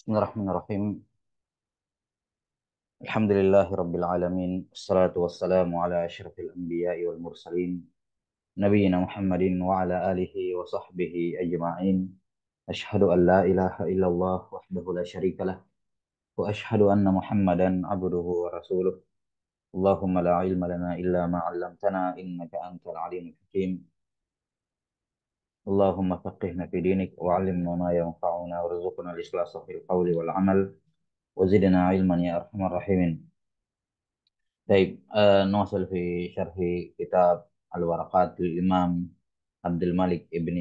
بسم الله الرحمن الرحيم الحمد لله رب العالمين والصلاة والسلام على أشرف الأنبياء والمرسلين نبينا محمد وعلى آله وصحبه أجمعين أشهد أن لا إله إلا الله وحده لا شريك له وأشهد أن محمدا عبده ورسوله اللهم لا علم لنا إلا ما علمتنا إنك أنت العليم الحكيم اللهم فقهنا في دينك وعلمنا ما ينفعنا وارزقنا الإخلاص في القول والعمل وزدنا علما يا أرحم الراحمين طيب آه نواصل في شرح كتاب الورقات للإمام عبد الملك ابن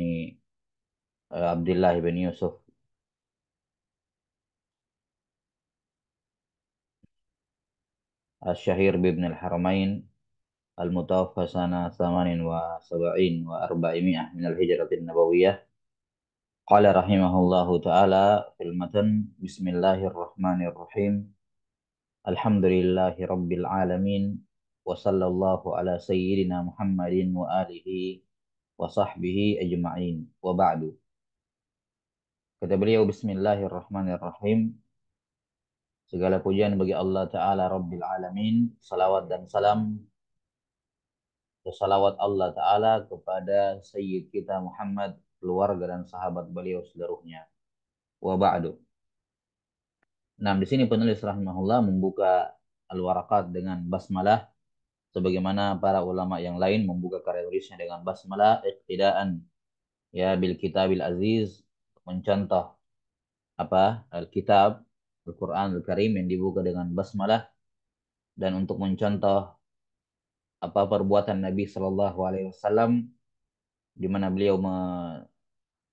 آه عبد الله بن يوسف الشهير بابن الحرمين المتوفى سنة ثمان وسبعين وأربعمائة من الهجرة النبوية قال رحمه الله تعالى في المتن بسم الله الرحمن الرحيم الحمد لله رب العالمين وصلى الله على سيدنا محمد وآله وصحبه أجمعين وبعد Kata beliau Bismillahirrahmanirrahim Segala pujian bagi Allah Ta'ala Rabbil Alamin Salawat dan salam Salawat Allah Ta'ala kepada Sayyid kita Muhammad, keluarga dan sahabat beliau seluruhnya. Wa ba'du. Nah, di sini penulis rahimahullah membuka al-warakat dengan basmalah sebagaimana para ulama yang lain membuka karya tulisnya dengan basmalah iqtidaan ya bil kitabil aziz mencontoh apa alkitab Al-Qur'an Al-Karim yang dibuka dengan basmalah dan untuk mencontoh apa perbuatan Nabi Shallallahu Alaihi Wasallam di mana beliau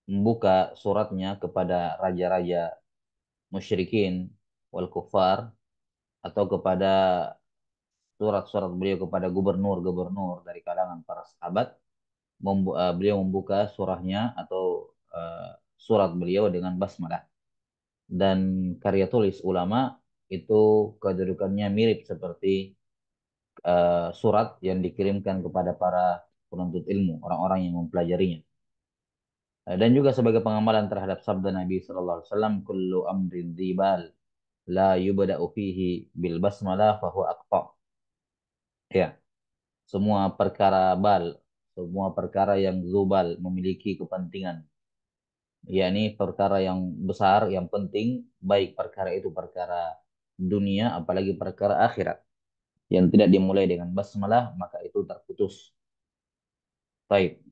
membuka suratnya kepada raja-raja musyrikin wal kufar atau kepada surat-surat beliau kepada gubernur-gubernur dari kalangan para sahabat eh, beliau membuka surahnya atau eh, surat beliau dengan basmalah dan karya tulis ulama itu kedudukannya mirip seperti Eh, surat yang dikirimkan kepada para penuntut ilmu, orang-orang yang mempelajarinya. Eh, dan juga sebagai pengamalan terhadap sabda Nabi saw. alaihi wasallam, "Kullu amrin dhibal la yubda'u fihi bil basmalah fahu akta." Ya. Semua perkara bal, semua perkara yang zubal memiliki kepentingan. yakni perkara yang besar, yang penting, baik perkara itu perkara dunia apalagi perkara akhirat yang tidak dimulai dengan basmalah maka itu terputus. Taib.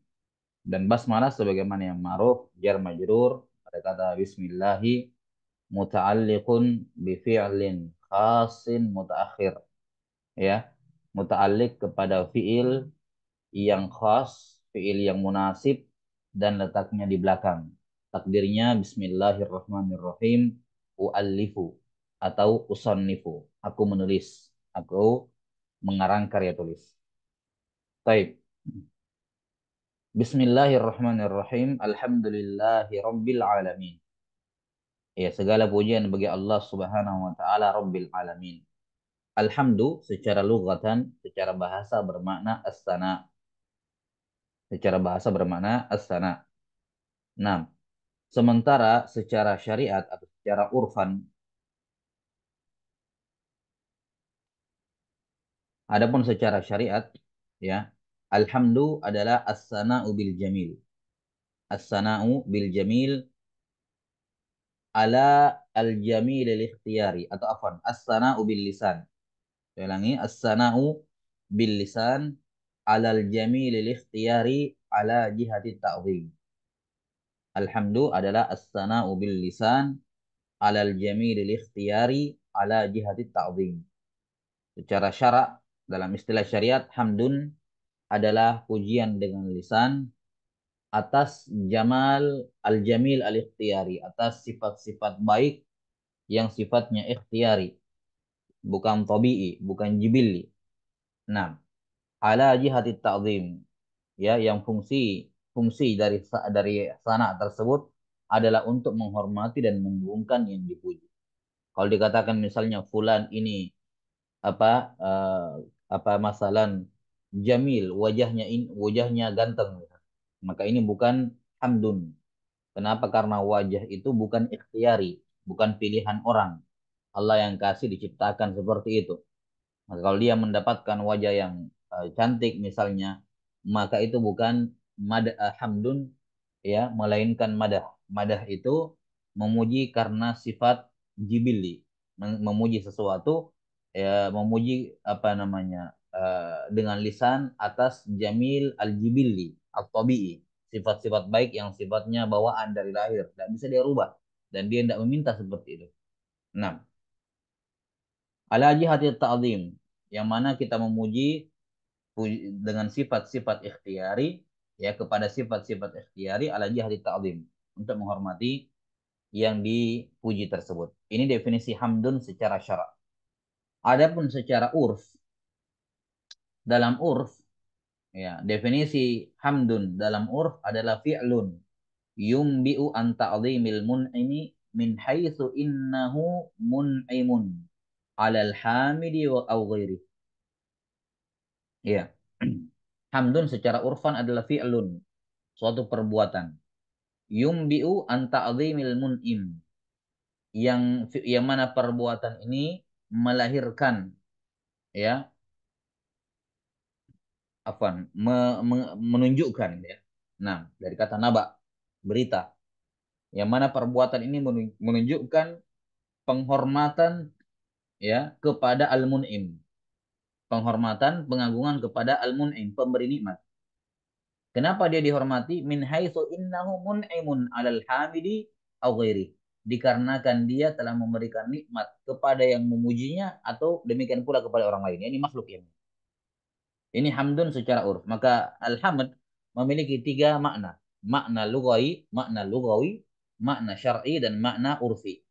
Dan basmalah sebagaimana yang ma'ruf jar majrur ada kata bismillahi muta'alliqun bi fi'lin khasin mutaakhir. Ya, muta'alliq kepada fi'il yang khas, fi'il yang munasib dan letaknya di belakang. Takdirnya bismillahirrahmanirrahim uallifu atau usannifu. Aku menulis aku mengarang karya tulis. Taib. Bismillahirrahmanirrahim. Alhamdulillahi Rabbil Alamin. Ya, segala pujian bagi Allah Subhanahu wa taala Rabbil Alamin. Alhamdu secara lugatan, secara bahasa bermakna astana. Secara bahasa bermakna astana. 6. Sementara secara syariat atau secara urfan Adapun secara syariat ya, alhamdu adalah as-sana'u bil jamil. As-sana'u bil jamil ala al-jamil al-ikhtiyari atau afan as-sana'u bil lisan. Saya ulangi as-sana'u bil lisan ala al-jamil al-ikhtiyari ala jihati ta'zim. Alhamdu adalah as-sana'u bil lisan ala al-jamil al-ikhtiyari ala jihati ta'zim. Secara syarak dalam istilah syariat, hamdun adalah pujian dengan lisan atas jamal al-jamil al-ikhtiyari, atas sifat-sifat baik yang sifatnya ikhtiyari, bukan tabi'i, bukan jibili. Nah, ala jihati ta'zim, ya, yang fungsi fungsi dari dari sana tersebut adalah untuk menghormati dan mengagungkan yang dipuji. Kalau dikatakan misalnya fulan ini apa uh, apa masalan jamil wajahnya in, wajahnya ganteng maka ini bukan hamdun kenapa karena wajah itu bukan ikhtiari bukan pilihan orang Allah yang kasih diciptakan seperti itu maka nah, kalau dia mendapatkan wajah yang eh, cantik misalnya maka itu bukan mad hamdun ya melainkan madah madah itu memuji karena sifat jibili memuji sesuatu ya memuji apa namanya uh, dengan lisan atas Jamil Al-Jibili al tabii sifat-sifat baik yang sifatnya bawaan dari lahir tidak bisa dia rubah dan dia tidak meminta seperti itu. 6. alaji hati ta'zim yang mana kita memuji dengan sifat-sifat ikhtiari ya kepada sifat-sifat ikhtiari alaji hati ta'zim untuk menghormati yang dipuji tersebut. Ini definisi hamdun secara syarat. Adapun secara urf dalam urf ya definisi hamdun dalam urf adalah fi'lun yumbi'u an ta'dhimil mun'imi min haitsu innahu mun'imun 'alal hamidi wa aw ghairi. Ya. Hamdun secara urfan adalah fi'lun, suatu perbuatan. Yumbi'u an ta'dhimil mun'im yang yang mana perbuatan ini melahirkan ya apa me, me, menunjukkan ya. Nah, dari kata naba berita yang mana perbuatan ini menunjukkan penghormatan ya kepada al-mun'im. Penghormatan, pengagungan kepada al-mun'im, pemberi nikmat. Kenapa dia dihormati? Min haitsu innahu mun'imun 'alal hamidi au dikarenakan dia telah memberikan nikmat kepada yang memujinya atau demikian pula kepada orang lain. Ini makhluk ini. Ini hamdun secara urf. Maka alhamd memiliki tiga makna. Makna lugawi, makna lugawi, makna syar'i dan makna urfi.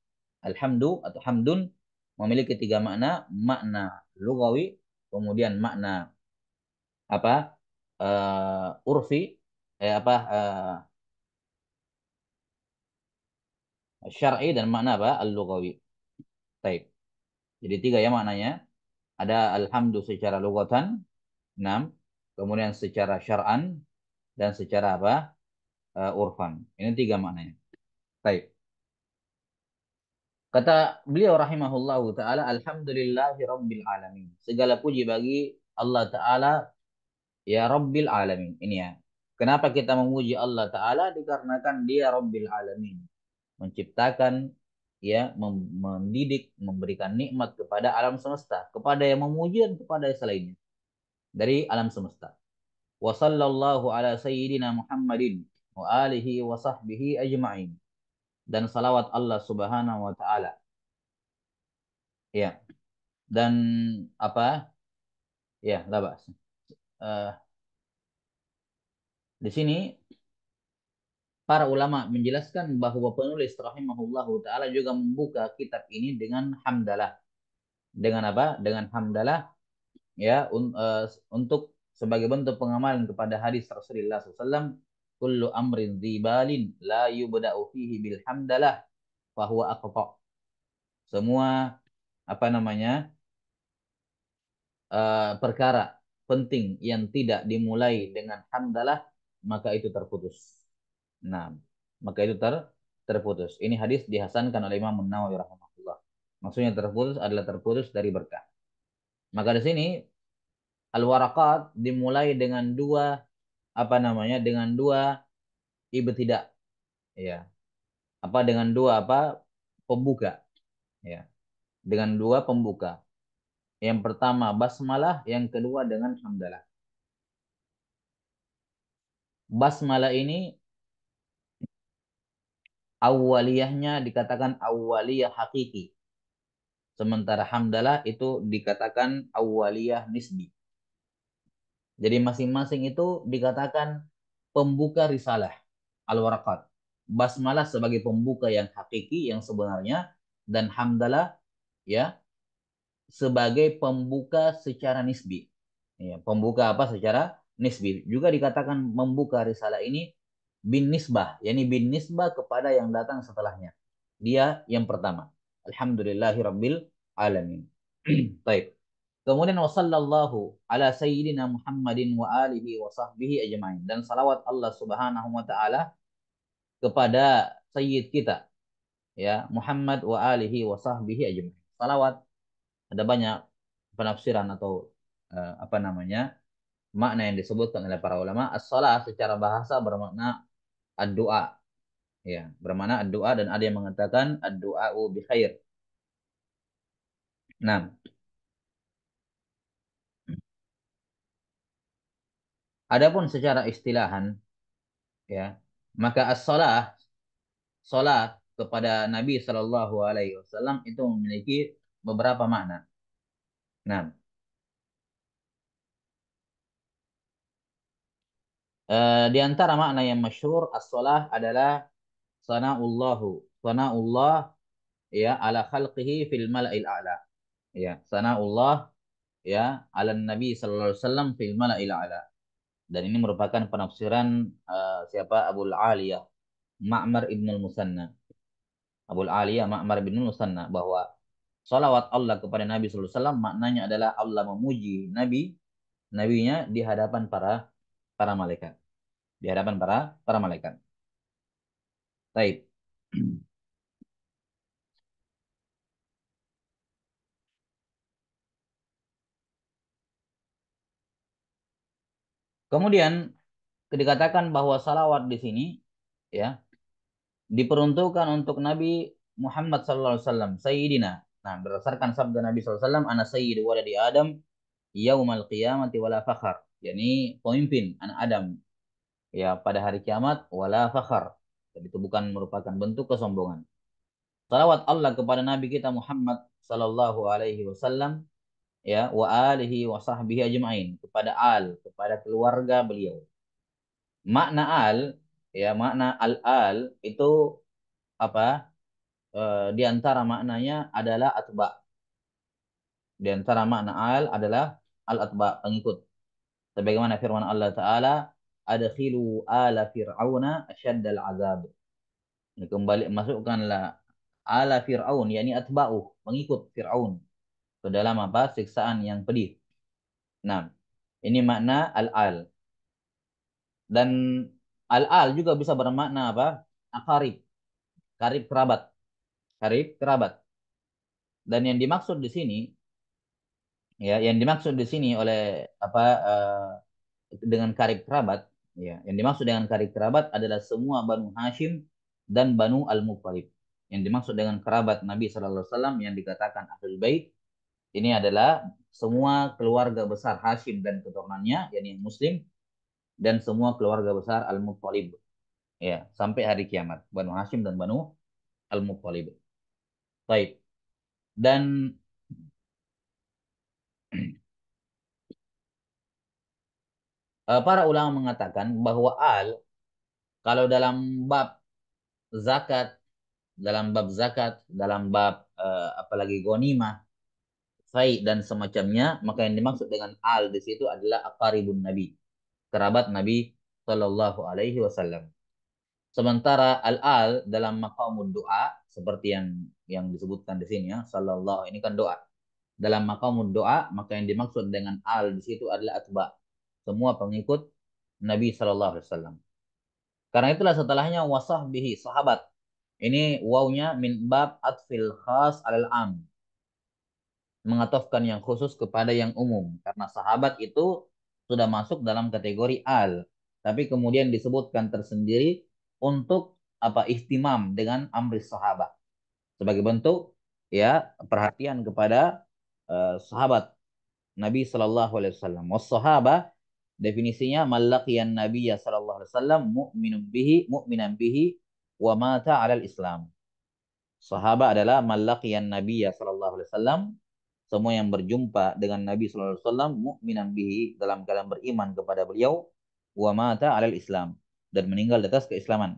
Alhamdu atau hamdun memiliki tiga makna, makna lugawi, kemudian makna apa? Uh, urfi eh apa uh, syar'i dan makna apa? Al-lughawi. Baik. Jadi tiga ya maknanya. Ada alhamdu secara lugatan, enam. Kemudian secara syar'an, dan secara apa? Uh, urfan. Ini tiga maknanya. Baik. Kata beliau rahimahullahu taala alhamdulillahi rabbil alamin. Segala puji bagi Allah taala ya rabbil alamin. Ini ya. Kenapa kita memuji Allah taala dikarenakan dia rabbil alamin menciptakan ya mendidik memberikan nikmat kepada alam semesta kepada yang memuji dan kepada yang selainnya dari alam semesta wa sallallahu ala sayyidina Muhammadin wa alihi wa sahbihi ajma'in dan salawat Allah subhanahu wa ta'ala ya dan apa ya labas uh, eh, di sini para ulama menjelaskan bahwa penulis rahimahullah taala juga membuka kitab ini dengan hamdalah. Dengan apa? Dengan hamdalah ya un, uh, untuk sebagai bentuk pengamalan kepada hadis Rasulullah SAW kullu amrin zibalin la yubda'u fihi bil hamdalah fahuwa aqta semua apa namanya uh, perkara penting yang tidak dimulai dengan hamdalah maka itu terputus Nah, maka itu ter terputus. Ini hadis dihasankan oleh Imam Nawawi rahimahullah. Maksudnya terputus adalah terputus dari berkah. Maka di sini al warakat dimulai dengan dua apa namanya? Dengan dua ibtidak. Ya. Apa dengan dua apa? pembuka. Ya. Dengan dua pembuka. Yang pertama basmalah, yang kedua dengan hamdalah. Basmalah ini awaliyahnya dikatakan awaliyah hakiki. Sementara hamdalah itu dikatakan awaliyah nisbi. Jadi masing-masing itu dikatakan pembuka risalah al-waraqat. Basmalah sebagai pembuka yang hakiki yang sebenarnya dan hamdalah ya sebagai pembuka secara nisbi. Ya, pembuka apa secara nisbi juga dikatakan membuka risalah ini bin nisbah, yakni bin nisbah kepada yang datang setelahnya. Dia yang pertama. Alhamdulillahi rabbil alamin. Baik. Kemudian wasallallahu ala sayyidina Muhammadin wa alihi wa sahbihi ajmain dan salawat Allah Subhanahu wa taala kepada sayyid kita ya Muhammad wa alihi wa sahbihi ajmain. Salawat ada banyak penafsiran atau uh, apa namanya makna yang disebutkan oleh para ulama as-salah secara bahasa bermakna ad-doa. Ya, bermana ad-doa dan ada yang mengatakan ad-doa bi khair. Nah. Adapun secara istilahan ya, maka as-shalah salat kepada Nabi Shallallahu alaihi wasallam itu memiliki beberapa makna. Nah, Eh, di antara makna yang masyhur as-salah adalah sana'ullahu, sana'ullah ya ala khalqihi fil mala'il a'la. Ya, sana'ullah ya ala Nabi sallallahu alaihi wasallam fil mala'il a'la. Dan ini merupakan penafsiran uh, siapa Abu Aliyah Ma'mar ibn al-Musanna. Abu Aliyah Ma'mar ibn al-Musanna bahwa salawat Allah kepada Nabi sallallahu alaihi wasallam maknanya adalah Allah memuji Nabi nabinya di hadapan para para malaikat. Di hadapan para para malaikat. Baik. Kemudian dikatakan bahwa salawat di sini ya diperuntukkan untuk Nabi Muhammad sallallahu alaihi wasallam, sayyidina. Nah, berdasarkan sabda Nabi sallallahu alaihi wasallam, ana sayyidu waladi Adam yaumal qiyamati wala fakhar yakni pemimpin anak Adam. Ya, pada hari kiamat wala fakhar. Jadi itu bukan merupakan bentuk kesombongan. Salawat Allah kepada Nabi kita Muhammad sallallahu alaihi wasallam ya wa alihi wa sahbihi ajmain kepada al kepada keluarga beliau. Makna al ya makna al al itu apa? E, di antara maknanya adalah atba. Di antara makna al adalah al atba pengikut Sebagaimana firman Allah Ta'ala, Adkhilu ala fir'auna asyaddal azab. Kembali masukkanlah ala fir'aun, yakni atba'u, mengikut fir'aun. Ke dalam apa? Siksaan yang pedih. Nah, ini makna al-al. Dan al-al juga bisa bermakna apa? Akarib. Karib kerabat. Karib kerabat. Dan yang dimaksud di sini ya yang dimaksud di sini oleh apa uh, dengan karib kerabat ya yang dimaksud dengan karib kerabat adalah semua banu Hashim dan banu Al Mukhalib yang dimaksud dengan kerabat Nabi Shallallahu Alaihi Wasallam yang dikatakan ahlul bait ini adalah semua keluarga besar Hashim dan keturunannya yakni Muslim dan semua keluarga besar Al Mukhalib ya sampai hari kiamat banu Hashim dan banu Al Mukhalib Baik. Dan Eh, para ulama mengatakan bahwa al kalau dalam bab zakat, dalam bab zakat, dalam bab uh, apalagi gonima, fai dan semacamnya, maka yang dimaksud dengan al di situ adalah akaribun nabi, kerabat nabi sallallahu alaihi wasallam. Sementara al-al dalam maqamud doa seperti yang yang disebutkan di sini ya, sallallahu ini kan doa dalam makam doa maka yang dimaksud dengan al di situ adalah atba semua pengikut Nabi saw. Alaihi karena itulah setelahnya wasah bihi sahabat ini wawnya min bab atfil khas alal am mengatofkan yang khusus kepada yang umum karena sahabat itu sudah masuk dalam kategori al tapi kemudian disebutkan tersendiri untuk apa istimam dengan amri sahabat sebagai bentuk ya perhatian kepada uh, sahabat Nabi Shallallahu Alaihi Wasallam. Wasahaba definisinya malakian Nabi ya Shallallahu Alaihi Wasallam mu'minun bihi mukminan bihi wa mata alal Islam. Sahabat adalah malakian Nabi ya Shallallahu Alaihi Wasallam semua yang berjumpa dengan Nabi Shallallahu Alaihi Wasallam mukminan bihi dalam keadaan beriman kepada beliau wa mata alal Islam dan meninggal di atas keislaman.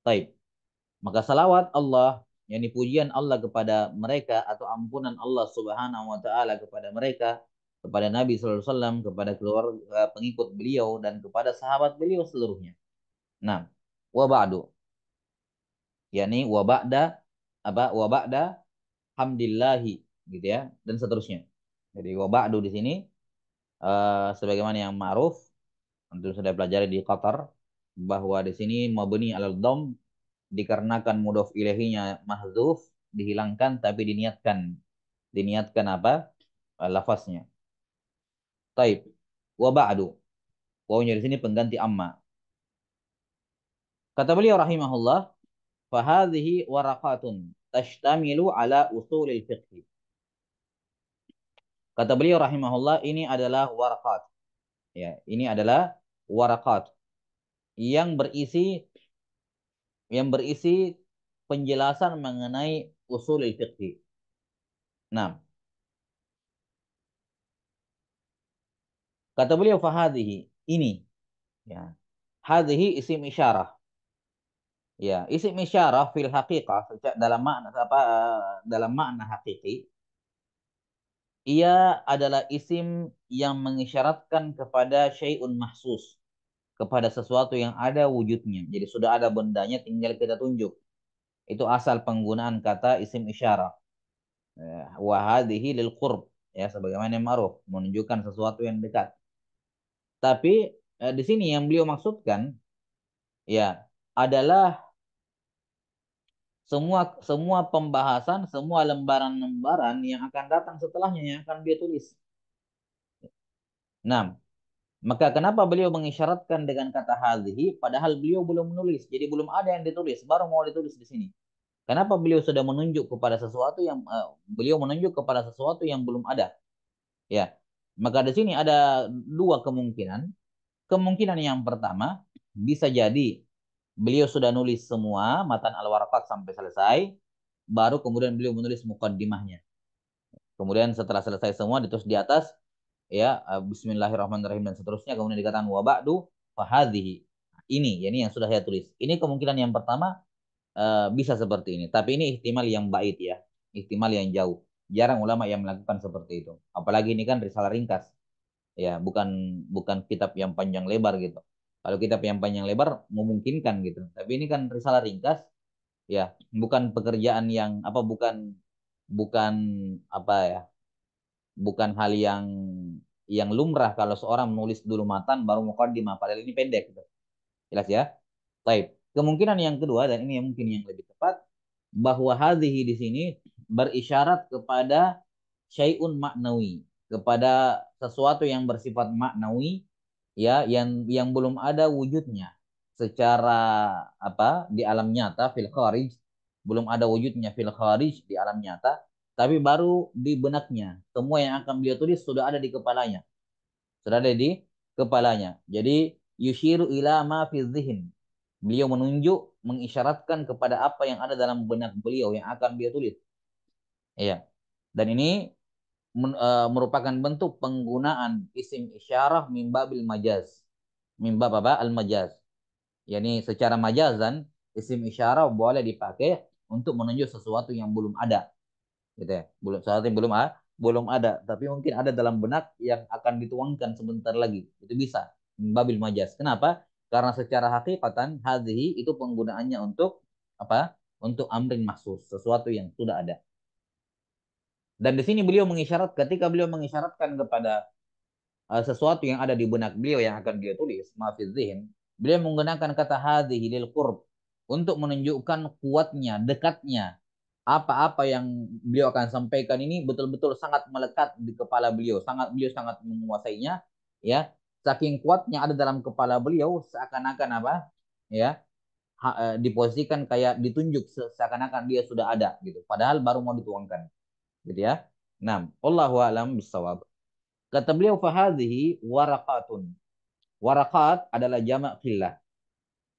Taib. Maka salawat Allah yakni pujian Allah kepada mereka atau ampunan Allah Subhanahu wa taala kepada mereka, kepada Nabi sallallahu alaihi wasallam, kepada keluarga pengikut beliau dan kepada sahabat beliau seluruhnya. Nah, wa ba'du. yakni wa ba'da apa wa ba'da hamdillahi gitu ya dan seterusnya. Jadi wa ba'du di sini uh, sebagaimana yang ma'ruf tentu sudah pelajari di Qatar bahwa di sini mabni al dom dikarenakan mudof ilahinya mahzuf dihilangkan tapi diniatkan diniatkan apa eh, lafaznya taib wa ba'du wawunya di sini pengganti amma kata beliau rahimahullah fahadhihi waraqatun tashtamilu ala usulil fiqh kata beliau rahimahullah ini adalah waraqat ya ini adalah waraqat yang berisi yang berisi penjelasan mengenai usul fikih. Nah, kata beliau fahadhi ini ya hadhihi isim isyarah ya isim isyarah fil haqiqah dalam makna apa dalam makna hakiki ia adalah isim yang mengisyaratkan kepada syai'un mahsus kepada sesuatu yang ada wujudnya. Jadi sudah ada bendanya tinggal kita tunjuk. Itu asal penggunaan kata isim isyarah. Eh, Wahadihi lil qurb. Ya, sebagaimana yang maruf. Menunjukkan sesuatu yang dekat. Tapi eh, di sini yang beliau maksudkan ya adalah semua semua pembahasan, semua lembaran-lembaran yang akan datang setelahnya yang akan dia tulis. 6. Nah, maka kenapa beliau mengisyaratkan dengan kata hadhi, padahal beliau belum menulis. Jadi belum ada yang ditulis, baru mau ditulis di sini. Kenapa beliau sudah menunjuk kepada sesuatu yang uh, beliau menunjuk kepada sesuatu yang belum ada? Ya. Maka di sini ada dua kemungkinan. Kemungkinan yang pertama bisa jadi beliau sudah nulis semua matan al-warqat sampai selesai baru kemudian beliau menulis mukaddimahnya. Kemudian setelah selesai semua ditulis di atas ya eh, bismillahirrahmanirrahim dan seterusnya kemudian dikatakan wa ba'du fahadhihi nah, ini yang sudah saya tulis ini kemungkinan yang pertama uh, bisa seperti ini tapi ini ihtimal yang baik ya ihtimal yang jauh jarang ulama yang melakukan seperti itu apalagi ini kan risalah ringkas ya bukan bukan kitab yang panjang lebar gitu kalau kitab yang panjang lebar memungkinkan gitu tapi ini kan risalah ringkas ya bukan pekerjaan yang apa bukan bukan apa ya bukan hal yang yang lumrah kalau seorang menulis dulu matan baru mukaddimah padahal ini pendek gitu. Jelas ya? Baik. Kemungkinan yang kedua dan ini yang mungkin yang lebih tepat bahwa hadhihi di sini berisyarat kepada syai'un maknawi, kepada sesuatu yang bersifat maknawi ya yang yang belum ada wujudnya secara apa di alam nyata fil kharij belum ada wujudnya fil kharij di alam nyata tapi baru di benaknya. Semua yang akan beliau tulis sudah ada di kepalanya. Sudah ada di kepalanya. Jadi yushiru ila ma fi zihin. Beliau menunjuk, mengisyaratkan kepada apa yang ada dalam benak beliau yang akan beliau tulis. Iya. Dan ini e, merupakan bentuk penggunaan isim isyarah mimbabil majaz. Mimbab apa? Al-majaz. Yani secara majazan isim isyarah boleh dipakai untuk menunjuk sesuatu yang belum ada gitu ya belum ini belum ada belum ada tapi mungkin ada dalam benak yang akan dituangkan sebentar lagi itu bisa babil majas kenapa karena secara hakikatan hadhi itu penggunaannya untuk apa untuk amrin mahsus sesuatu yang sudah ada dan di sini beliau mengisyarat ketika beliau mengisyaratkan kepada uh, sesuatu yang ada di benak beliau yang akan dia tulis mafiz ya, zihin beliau menggunakan kata hadhi lil qurb untuk menunjukkan kuatnya dekatnya apa-apa yang beliau akan sampaikan ini betul-betul sangat melekat di kepala beliau, sangat beliau sangat menguasainya, ya. Saking kuatnya ada dalam kepala beliau seakan-akan apa? Ya. E, diposisikan kayak ditunjuk seakan-akan dia sudah ada gitu. Padahal baru mau dituangkan. Gitu ya. Nah, Allahu a'lam bisawab. Kata beliau fahadhihi waraqatun. Waraqat adalah jamak qillah.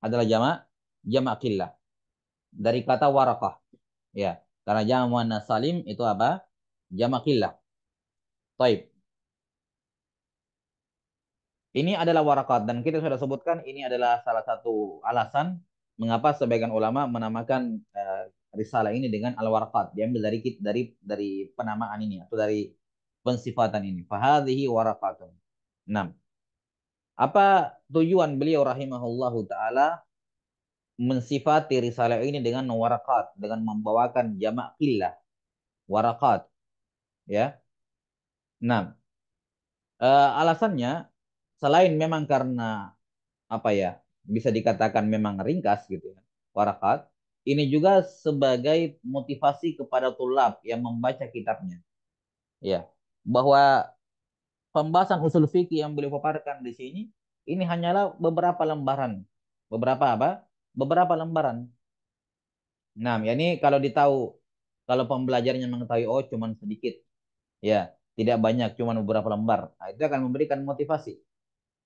Adalah jamak jamak qillah. Dari kata waraqah Ya, karena jamak muannas salim itu apa? Jamak qillah. Taib. Ini adalah warakat dan kita sudah sebutkan ini adalah salah satu alasan mengapa sebagian ulama menamakan uh, risalah ini dengan al-warakat. Diambil dari dari dari penamaan ini atau dari pensifatan ini. Fahadhi warakatun. 6. Apa tujuan beliau rahimahullahu taala mensifati risalah ini dengan warakat, dengan membawakan jamak qillah. Warakat. Ya. Nah, Uh, alasannya selain memang karena apa ya? Bisa dikatakan memang ringkas gitu ya. Warakat ini juga sebagai motivasi kepada tulab yang membaca kitabnya. Ya, bahwa pembahasan usul fikih yang beliau paparkan di sini ini hanyalah beberapa lembaran, beberapa apa? beberapa lembaran. Nah, ya ini kalau ditahu, kalau yang mengetahui, oh cuman sedikit, ya tidak banyak, cuman beberapa lembar. Nah, itu akan memberikan motivasi.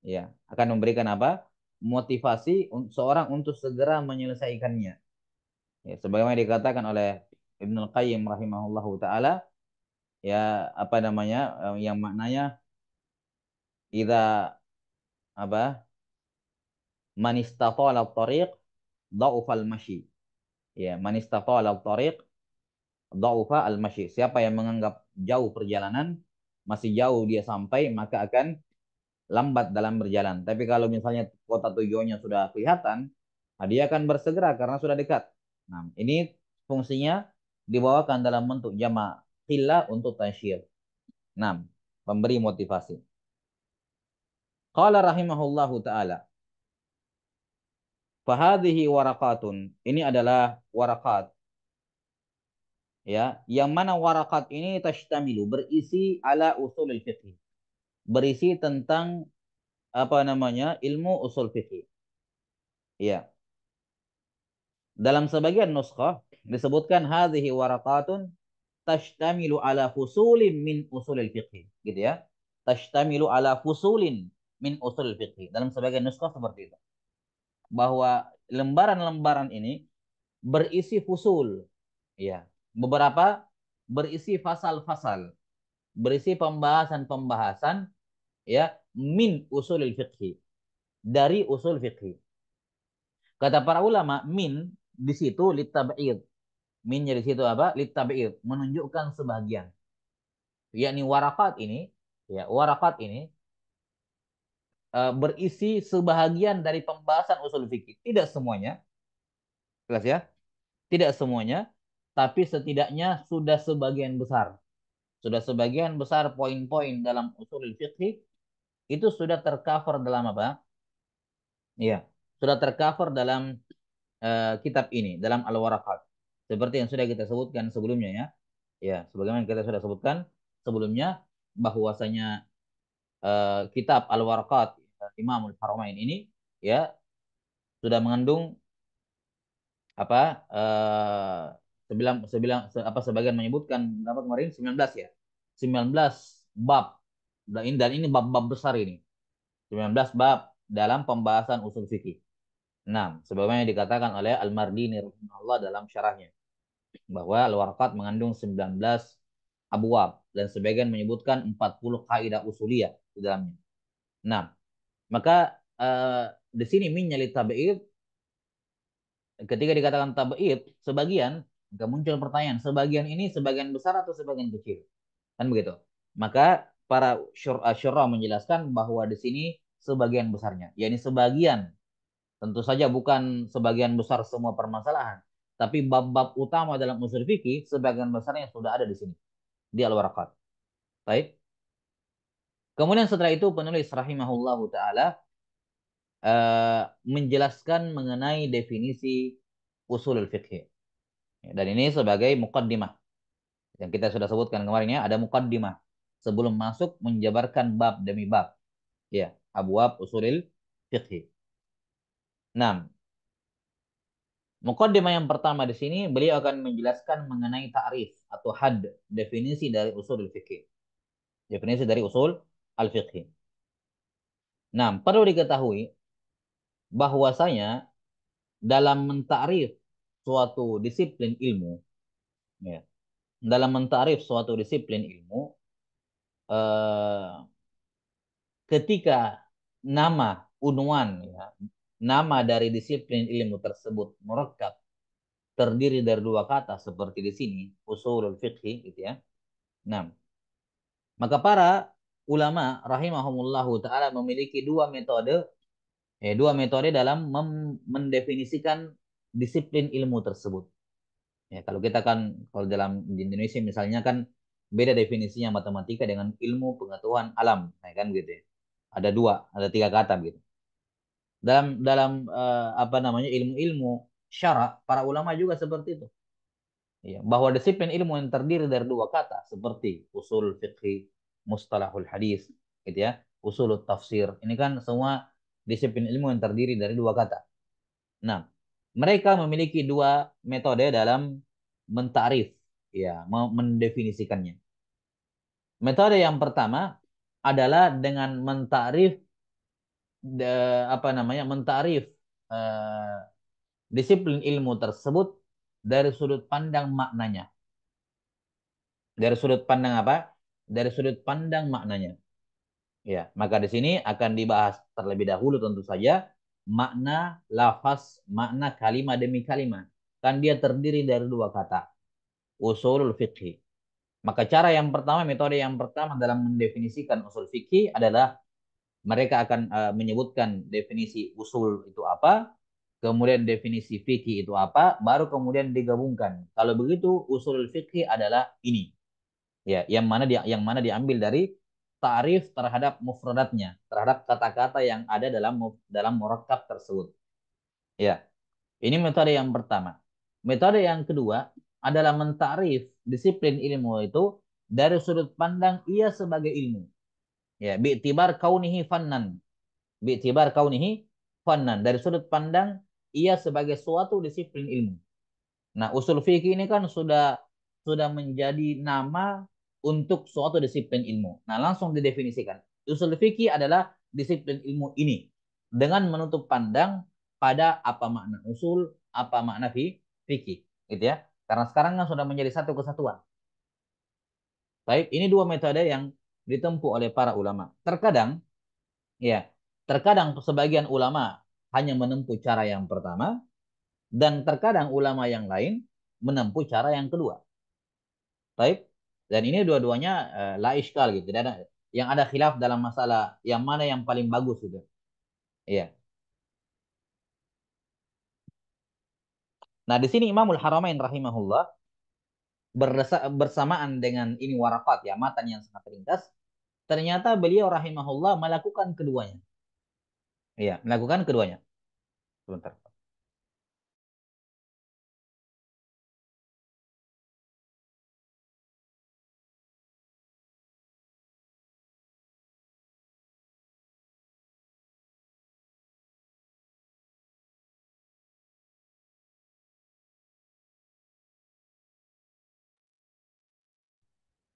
Ya, akan memberikan apa? Motivasi seorang untuk segera menyelesaikannya. Ya, sebagaimana dikatakan oleh Ibnu Qayyim rahimahullahu taala ya apa namanya eh, yang maknanya kita apa man tariq al masyi. Ya, man al tariq da'ufa al masyi. Siapa yang menganggap jauh perjalanan, masih jauh dia sampai, maka akan lambat dalam berjalan. Tapi kalau misalnya kota tujuannya sudah kelihatan, nah dia akan bersegera karena sudah dekat. Nah, ini fungsinya dibawakan dalam bentuk jama' qillah untuk tansyir. 6. Nah, pemberi motivasi. Qala rahimahullahu taala Fahadihi warakatun. Ini adalah warakat. Ya, yang mana warakat ini tashtamilu berisi ala usul fiqh. Berisi tentang apa namanya? ilmu usul fiqh. Ya. Dalam sebagian nuskah disebutkan hadhihi warakatun tashtamilu ala fusulin min usulil fiqh. Gitu ya. Tashtamilu ala fusulin min usul fiqh. Dalam sebagian nuskah seperti itu bahwa lembaran-lembaran ini berisi fusul, ya. Beberapa berisi fasal-fasal, berisi pembahasan-pembahasan ya min usul fiqhi dari usul fiqhi. Kata para ulama min di situ litab'id. min di situ apa? Litab'id, menunjukkan sebagian. Yakni warakat ini, ya warakat ini Eh, berisi sebahagian dari pembahasan usul fikih. Tidak semuanya. Jelas ya? Tidak semuanya, tapi setidaknya sudah sebagian besar. Sudah sebagian besar poin-poin dalam usul fikih itu sudah tercover dalam apa? Iya, sudah tercover dalam uh, kitab ini, dalam Al-Waraqat. Seperti yang sudah kita sebutkan sebelumnya ya. Ya, sebagaimana kita sudah sebutkan sebelumnya bahwasanya uh, kitab al waraqat Imamul Haramain ini ya sudah mengandung apa eh, sebilang sebilang apa sebagian menyebutkan berapa kemarin 19 ya 19 bab dan ini dan ini bab-bab besar ini 19 bab dalam pembahasan usul fikih 6 sebagaimana dikatakan oleh Al-Mardini rahimahullah dalam syarahnya bahwa Al-Warqat mengandung 19 abwab dan sebagian menyebutkan 40 kaidah usuliyah di dalamnya. 6. Maka uh, di sini min nyali tabi'id ketika dikatakan tabi'id sebagian maka muncul pertanyaan sebagian ini sebagian besar atau sebagian kecil kan begitu maka para syura eh, syura menjelaskan bahwa di sini sebagian besarnya yakni sebagian tentu saja bukan sebagian besar semua permasalahan tapi bab-bab utama dalam usul fikih sebagian besarnya sudah ada di sini di al-waraqat baik Kemudian setelah itu penulis rahimahullah taala uh, menjelaskan mengenai definisi usul al fikih. Ya, dan ini sebagai muqaddimah. Yang kita sudah sebutkan kemarin ya, ada muqaddimah. sebelum masuk menjabarkan bab demi bab. Ya, usul usulil fikih. 6. Muqaddimah yang pertama di sini beliau akan menjelaskan mengenai ta'rif atau had definisi dari usul fikih. Definisi dari usul al-fiqhi. Nah, perlu diketahui bahwasanya dalam mentarif suatu disiplin ilmu, ya, dalam mentarif suatu disiplin ilmu, eh, ketika nama unuan, ya, nama dari disiplin ilmu tersebut merekat terdiri dari dua kata seperti di sini usul fiqhi gitu ya. Nah, maka para ulama rahimahumullahu taala memiliki dua metode eh, dua metode dalam mendefinisikan disiplin ilmu tersebut. Ya, kalau kita kan kalau dalam di Indonesia misalnya kan beda definisinya matematika dengan ilmu pengetahuan alam, ya kan gitu. Ya. Ada dua, ada tiga kata gitu. Dalam dalam eh, apa namanya ilmu-ilmu syara para ulama juga seperti itu. Ya, bahwa disiplin ilmu yang terdiri dari dua kata seperti usul fikih mustalahul hadis gitu ya usul tafsir ini kan semua disiplin ilmu yang terdiri dari dua kata nah mereka memiliki dua metode dalam mentarif ya mendefinisikannya metode yang pertama adalah dengan mentarif de, apa namanya mentarif eh, disiplin ilmu tersebut dari sudut pandang maknanya dari sudut pandang apa dari sudut pandang maknanya. Ya, maka di sini akan dibahas terlebih dahulu tentu saja makna lafaz, makna kalimat demi kalimat. Kan dia terdiri dari dua kata. Usulul fiqhi. Maka cara yang pertama, metode yang pertama dalam mendefinisikan usul fikih adalah mereka akan uh, menyebutkan definisi usul itu apa, kemudian definisi fikih itu apa, baru kemudian digabungkan. Kalau begitu usul fikih adalah ini ya yang mana dia yang mana diambil dari tarif terhadap mufradatnya terhadap kata-kata yang ada dalam dalam murakab tersebut ya ini metode yang pertama metode yang kedua adalah mentarif disiplin ilmu itu dari sudut pandang ia sebagai ilmu ya bi'tibar kaunihi fannan bi'tibar kaunihi fannan dari sudut pandang ia sebagai suatu disiplin ilmu nah usul fikih ini kan sudah sudah menjadi nama untuk suatu disiplin ilmu. Nah, langsung didefinisikan. Usul fikih adalah disiplin ilmu ini dengan menutup pandang pada apa makna usul, apa makna fi, fikih, gitu ya. Karena sekarang kan sudah menjadi satu kesatuan. Baik, ini dua metode yang ditempuh oleh para ulama. Terkadang ya, terkadang sebagian ulama hanya menempuh cara yang pertama dan terkadang ulama yang lain menempuh cara yang kedua. Baik, dan ini dua-duanya uh, la gitu. Dan yang ada khilaf dalam masalah yang mana yang paling bagus gitu. Iya. Nah, di sini Imamul Haramain rahimahullah berdesa, bersamaan dengan ini warafat ya, matan yang sangat ringkas, ternyata beliau rahimahullah melakukan keduanya. Iya, melakukan keduanya. Sebentar.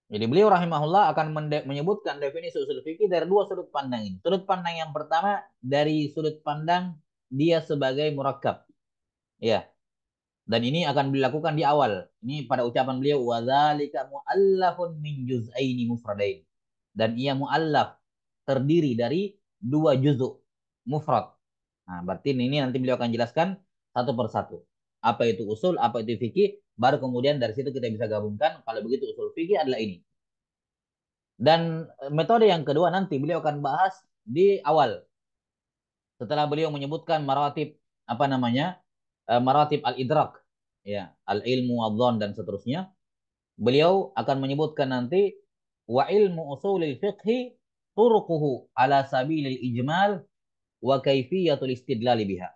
Jadi beliau rahimahullah akan menyebutkan definisi usul fikih dari dua sudut pandang ini. Sudut pandang yang pertama dari sudut pandang dia sebagai murakab. Ya. Dan ini akan dilakukan di awal. Ini pada ucapan beliau wadzalika muallafun min juz'aini mufradain. Dan ia muallaf terdiri dari dua juzuk mufrad. Nah, berarti ini nanti beliau akan jelaskan satu persatu apa itu usul, apa itu fikih, baru kemudian dari situ kita bisa gabungkan kalau begitu usul fikih adalah ini. Dan e, metode yang kedua nanti beliau akan bahas di awal. Setelah beliau menyebutkan maratib apa namanya? E, maratib al-idrak, ya, al-ilmu, adzan dan seterusnya. Beliau akan menyebutkan nanti wa ilmu usulil fiqhi turuquhu ala sabilil ijmal wa kaifiyatul istidlal biha.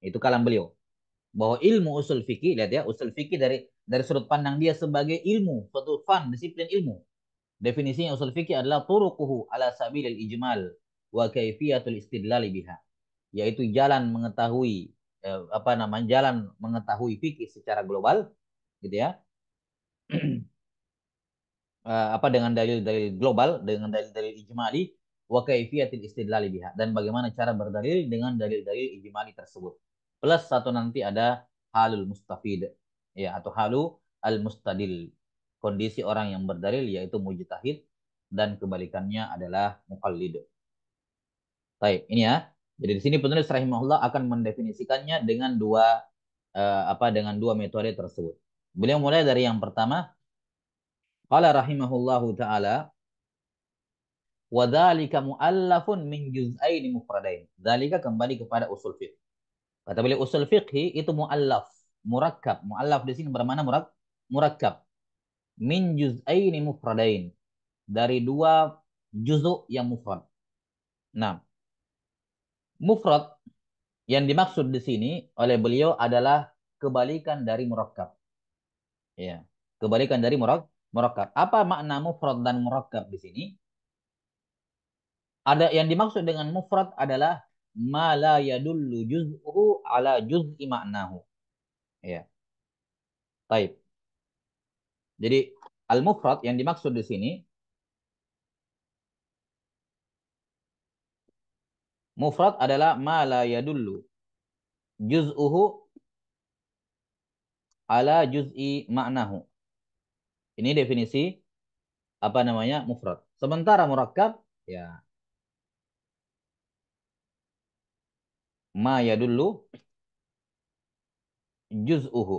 Itu kalam beliau bahwa ilmu usul fikih lihat ya usul fikih dari dari sudut pandang dia sebagai ilmu suatu fan disiplin ilmu definisinya usul fikih adalah turukuhu ala sabilil ijmal wa kaifiyatul istidlali biha yaitu jalan mengetahui eh, apa namanya jalan mengetahui fikih secara global gitu ya eh, apa dengan dalil-dalil global dengan dalil-dalil ijmali wa kaifiyatil istidlali biha dan bagaimana cara berdalil dengan dalil-dalil ijmali tersebut plus satu nanti ada halul mustafid ya atau halu al mustadil kondisi orang yang berdalil yaitu mujtahid dan kebalikannya adalah muqallid. Baik, ini ya. Jadi di sini penulis rahimahullah akan mendefinisikannya dengan dua eh, apa dengan dua metode tersebut. Beliau mulai dari yang pertama qala rahimahullahu taala wa dzalika muallafun min juz'ain mufradain. Dzalika kembali kepada usul fiqh. Kata beliau usul fiqhi itu muallaf, murakab. Muallaf di sini bermakna murak, Murakab. Min juz'aini mufradain. Dari dua juzuk yang mufrad. Nah, mufrad yang dimaksud di sini oleh beliau adalah kebalikan dari murakab. Ya, kebalikan dari murak, murakab. Apa makna mufrad dan murakab di sini? Ada yang dimaksud dengan mufrad adalah ma la yadullu juz'uhu ala juz'i ma'nahu. Ya. Baik. Jadi al-mufrad yang dimaksud di sini mufrad adalah ma la yadullu juz'uhu ala juz'i ma'nahu. Ini definisi apa namanya mufrad. Sementara murakkab ya ma yadullu juz'uhu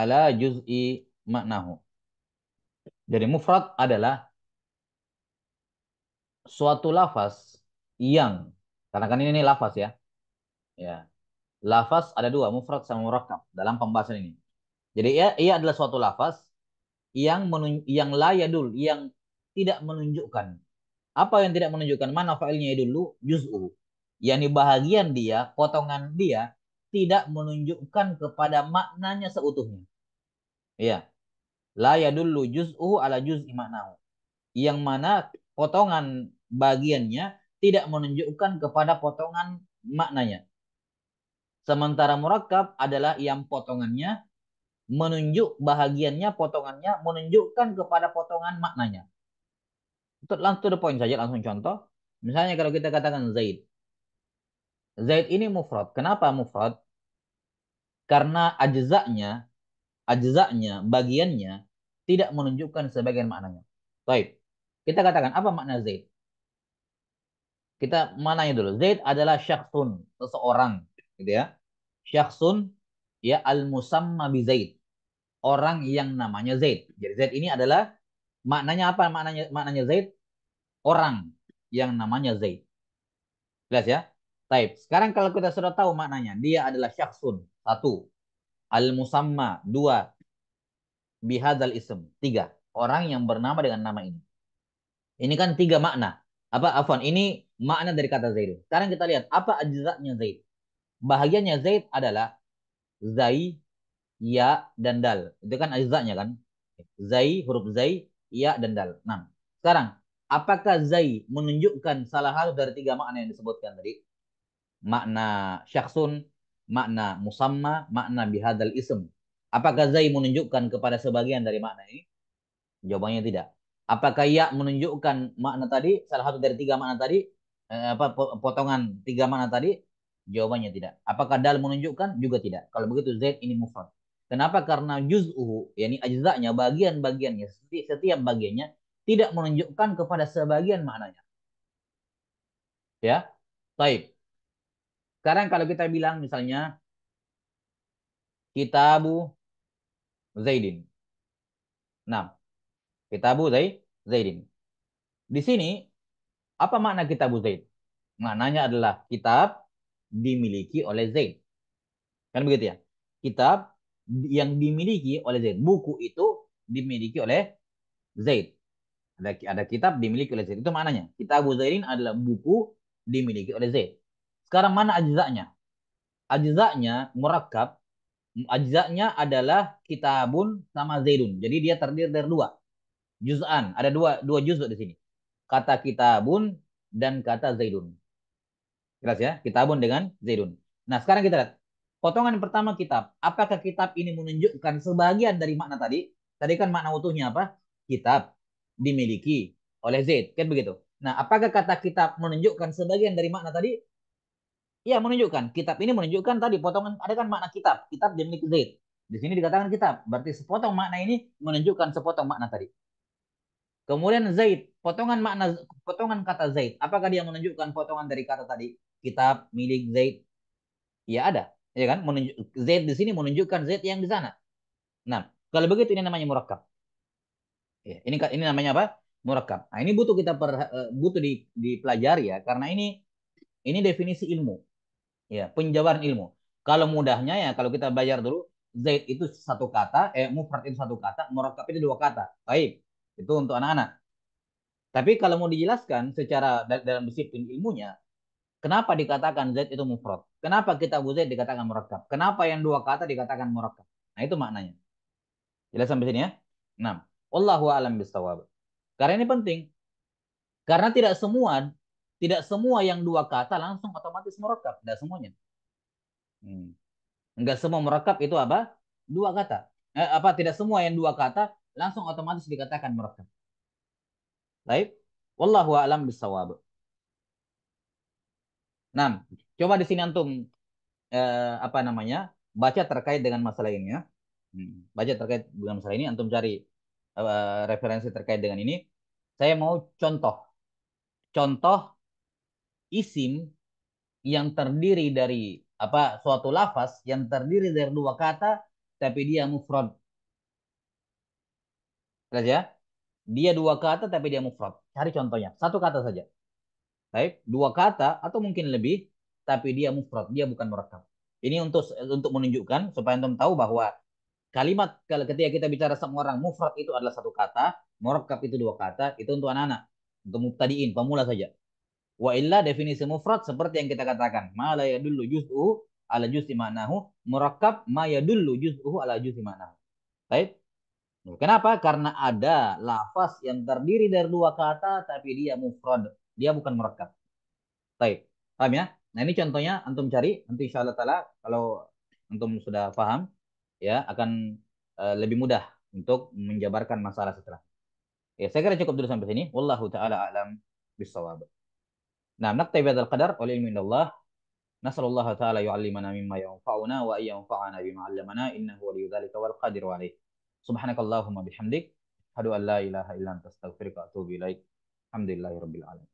ala juz'i maknahu. Jadi mufrad adalah suatu lafaz yang karena kan ini, ini lafaz ya. Ya. Lafaz ada dua, mufrad sama murakkab dalam pembahasan ini. Jadi ia, ia adalah suatu lafaz yang menun, yang layadul, yang tidak menunjukkan apa yang tidak menunjukkan mana fa'ilnya dulu? Juz'u. yakni bahagian dia, potongan dia, tidak menunjukkan kepada maknanya seutuhnya. ya La yadullu juz'u ala juz'i maknahu. Yang mana potongan bagiannya tidak menunjukkan kepada potongan maknanya. Sementara murakab adalah yang potongannya menunjuk bahagiannya, potongannya menunjukkan kepada potongan maknanya langsung to the point saja langsung contoh. Misalnya kalau kita katakan Zaid. Zaid ini mufrad. Kenapa mufrad? Karena ajzanya, ajzanya, bagiannya tidak menunjukkan sebagian maknanya. Baik. Kita katakan apa makna Zaid? Kita mananya dulu. Zaid adalah syakhsun, seseorang, gitu ya. Syakhsun ya al-musamma bi Zaid. Orang yang namanya Zaid. Jadi Zaid ini adalah Maknanya apa? Maknanya maknanya Zaid orang yang namanya Zaid. Jelas ya? Taib. Sekarang kalau kita sudah tahu maknanya, dia adalah syakhsun. Satu. Al-musamma. Dua. Bihadal ism. Tiga. Orang yang bernama dengan nama ini. Ini kan tiga makna. Apa afwan? Ini makna dari kata Zaid. Sekarang kita lihat apa ajzanya Zaid. Bahagiannya Zaid adalah Zai, Ya, dan Dal. Itu kan ajzanya kan. Zai, huruf Zai, ya dan dal. Nah, sekarang apakah zai menunjukkan salah satu dari tiga makna yang disebutkan tadi? Makna syaksun, makna musamma, makna bihadal ism. Apakah zai menunjukkan kepada sebagian dari makna ini? Jawabannya tidak. Apakah ya menunjukkan makna tadi, salah satu dari tiga makna tadi, eh, apa potongan tiga makna tadi? Jawabannya tidak. Apakah dal menunjukkan? Juga tidak. Kalau begitu zaid ini mufrad. Kenapa? Karena juz'uhu, yakni ajzanya, bagian-bagiannya, setiap bagiannya tidak menunjukkan kepada sebagian maknanya. Ya, baik. Sekarang kalau kita bilang misalnya kitabu Zaidin. Nah, kitabu Zaid, Zaidin. Di sini apa makna kitabu Zaid? Maknanya adalah kitab dimiliki oleh Zaid. Kan begitu ya? Kitab yang dimiliki oleh Zaid. Buku itu dimiliki oleh Zaid. Ada, ada kitab dimiliki oleh Zaid. Itu maknanya. Kitab Zaidin adalah buku dimiliki oleh Zaid. Sekarang mana ajzaknya? Ajzaknya murakab. Ajzaknya adalah kitabun sama Zaidun. Jadi dia terdiri dari dua. Juz'an. Ada dua, dua juz di sini. Kata kitabun dan kata Zaidun. Jelas ya? Kitabun dengan Zaidun. Nah sekarang kita lihat. Potongan pertama kitab. Apakah kitab ini menunjukkan sebagian dari makna tadi? Tadi kan makna utuhnya apa? Kitab dimiliki oleh Zaid. Kan begitu. Nah, apakah kata kitab menunjukkan sebagian dari makna tadi? Ya, menunjukkan. Kitab ini menunjukkan tadi potongan. Ada kan makna kitab. Kitab dimiliki Zaid. Di sini dikatakan kitab. Berarti sepotong makna ini menunjukkan sepotong makna tadi. Kemudian Zaid, potongan makna potongan kata Zaid, apakah dia menunjukkan potongan dari kata tadi kitab milik Zaid? Ya ada ya kan? Menunjuk, Z di sini menunjukkan Z yang di sana. Nah, kalau begitu ini namanya murakab. Ya, ini ini namanya apa? Murakab. Nah, ini butuh kita per, eh, butuh di, dipelajari ya, karena ini ini definisi ilmu. Ya, penjabaran ilmu. Kalau mudahnya ya, kalau kita belajar dulu, Z itu satu kata, eh, mufrad itu satu kata, murakab itu dua kata. Baik, itu untuk anak-anak. Tapi kalau mau dijelaskan secara dalam disiplin ilmunya, Kenapa dikatakan Z itu mufrad? Kenapa kita kitab Z dikatakan murakab? Kenapa yang dua kata dikatakan murakab? Nah, itu maknanya. Jelas sampai sini ya? 6. Wallahu alam bisawab. Karena ini penting. Karena tidak semua tidak semua yang dua kata langsung otomatis murakab. tidak semuanya. Hmm. Enggak semua murakab itu apa? Dua kata. Eh, apa tidak semua yang dua kata langsung otomatis dikatakan murakab? Baik. Wallahu alam bisawab. Nah, coba di sini antum eh, apa namanya? baca terkait dengan masalah ini ya. Hmm. Baca terkait dengan masalah ini antum cari eh, referensi terkait dengan ini. Saya mau contoh. Contoh isim yang terdiri dari apa suatu lafaz yang terdiri dari dua kata tapi dia mufrad. Jelas ya? Dia dua kata tapi dia mufrad. Cari contohnya. Satu kata saja. Baik, dua kata atau mungkin lebih, tapi dia mufrad, dia bukan murakkab. Ini untuk untuk menunjukkan supaya antum tahu bahwa kalimat kalau ketika kita bicara sama orang mufrad itu adalah satu kata, murakkab itu dua kata, itu untuk anak-anak, untuk mubtadiin, pemula saja. Wa illa definisi mufrad seperti yang kita katakan, ma la yadullu juz'u ala juz'i ma'nahu, murakkab ma yadullu juz'u ala juz'i ma'nahu. Baik. Kenapa? Karena ada lafaz yang terdiri dari dua kata tapi dia mufrad. Dia bukan murakkab. Baik. Paham ya? Nah, ini contohnya antum cari nanti insyaallah taala kalau antum sudah paham ya akan uh, lebih mudah untuk menjabarkan masalah setelah. Ya, saya kira cukup dulu sampai sini. Wallahu taala alam bisawab. Nah, naktabi hadzal qadar wa ilmi minallah. Nasallallahu taala yu'allimana mimma yanfa'una wa yanfa'ana bima 'allamana innahu dzalika wal qadiru alaih. Subhanakallahumma bihamdik. Hadu an la ilaha illa anta astaghfiruka wa atubu ilaik. Alhamdulillahirabbil alamin.